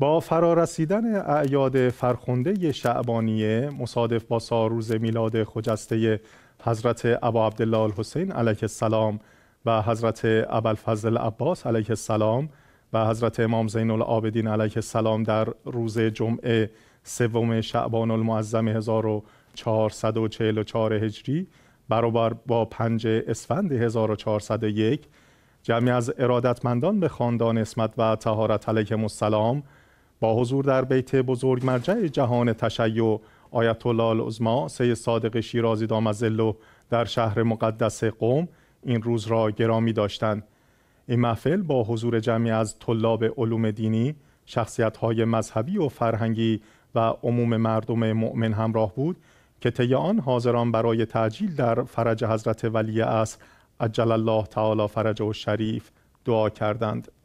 با فرارسیدن اعیاد فرخنده شعبانیه مصادف با سال روز میلاد خجسته حضرت ابا عبدالله الحسین علیه السلام و حضرت ابوالفضل عباس علیه السلام و حضرت امام زین العابدین علیه السلام در روز جمعه سوم شعبان المعظم 1444 هجری برابر با پنج اسفند 1401 جمعی از ارادتمندان به خاندان اسمت و تهارت علیهم السلام با حضور در بیت بزرگ مرجع جهان تشیع آیت الله العظما سید صادق شیرازی دامزلو در شهر مقدس قوم این روز را گرامی داشتند این محفل با حضور جمعی از طلاب علوم دینی شخصیت های مذهبی و فرهنگی و عموم مردم مؤمن همراه بود که طی آن حاضران برای تعجیل در فرج حضرت ولی اصر عجل الله تعالی فرجه و شریف دعا کردند